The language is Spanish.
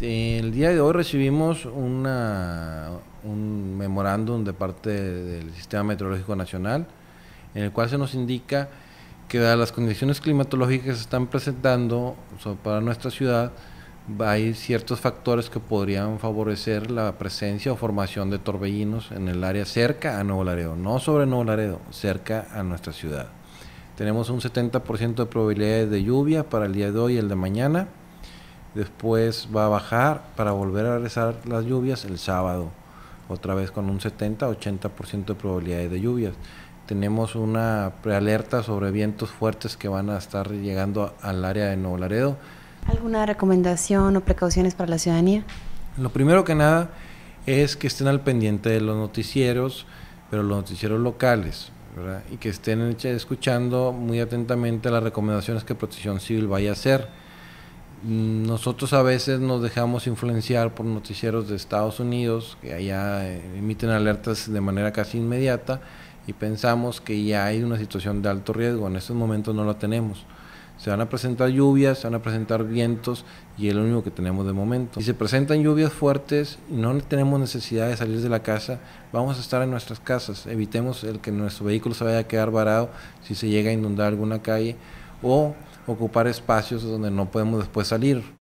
el día de hoy recibimos un memorándum de parte del Sistema Meteorológico Nacional, en el cual se nos indica que dadas las condiciones climatológicas que se están presentando para nuestra ciudad, hay ciertos factores que podrían favorecer la presencia o formación de torbellinos en el área cerca a Nuevo Laredo, no sobre Nuevo Laredo, cerca a nuestra ciudad. Tenemos un 70% de probabilidades de lluvia para el día de hoy y el de mañana Después va a bajar para volver a regresar las lluvias el sábado, otra vez con un 70-80% de probabilidades de lluvias. Tenemos una prealerta sobre vientos fuertes que van a estar llegando al área de Nuevo Laredo. ¿Alguna recomendación o precauciones para la ciudadanía? Lo primero que nada es que estén al pendiente de los noticieros, pero los noticieros locales, ¿verdad? y que estén escuchando muy atentamente las recomendaciones que Protección Civil vaya a hacer nosotros a veces nos dejamos influenciar por noticieros de Estados Unidos que allá eh, emiten alertas de manera casi inmediata y pensamos que ya hay una situación de alto riesgo. En estos momentos no la tenemos. Se van a presentar lluvias, se van a presentar vientos y es lo único que tenemos de momento. Si se presentan lluvias fuertes y no tenemos necesidad de salir de la casa, vamos a estar en nuestras casas. Evitemos el que nuestro vehículo se vaya a quedar varado si se llega a inundar alguna calle o ocupar espacios donde no podemos después salir.